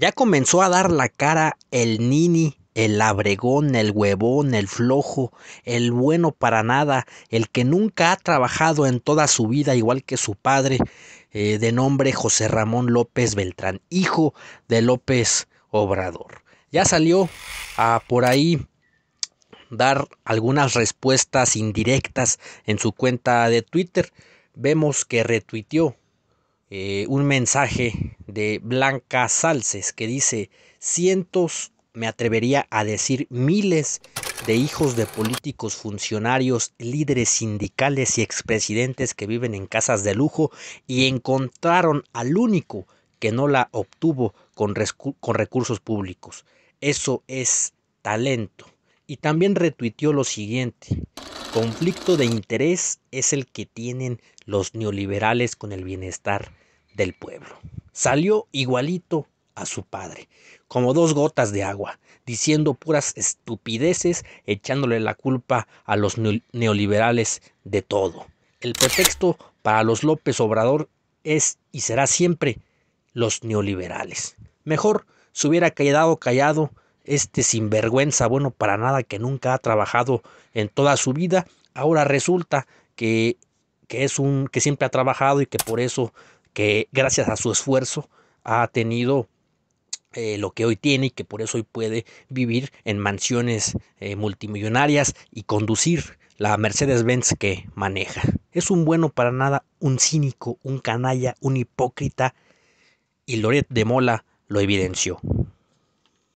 Ya comenzó a dar la cara el nini, el abregón, el huevón, el flojo, el bueno para nada, el que nunca ha trabajado en toda su vida igual que su padre, eh, de nombre José Ramón López Beltrán, hijo de López Obrador. Ya salió a por ahí dar algunas respuestas indirectas en su cuenta de Twitter. Vemos que retuiteó eh, un mensaje de Blanca Salces que dice cientos, me atrevería a decir miles de hijos de políticos, funcionarios, líderes sindicales y expresidentes que viven en casas de lujo y encontraron al único que no la obtuvo con, con recursos públicos. Eso es talento. Y también retuiteó lo siguiente, conflicto de interés es el que tienen los neoliberales con el bienestar del pueblo. Salió igualito a su padre, como dos gotas de agua, diciendo puras estupideces, echándole la culpa a los neoliberales de todo. El pretexto para los López Obrador es y será siempre los neoliberales. Mejor se hubiera quedado callado este sinvergüenza, bueno, para nada que nunca ha trabajado en toda su vida, ahora resulta que, que es un que siempre ha trabajado y que por eso que gracias a su esfuerzo ha tenido eh, lo que hoy tiene y que por eso hoy puede vivir en mansiones eh, multimillonarias y conducir la Mercedes-Benz que maneja. Es un bueno para nada, un cínico, un canalla, un hipócrita y Loret de Mola lo evidenció.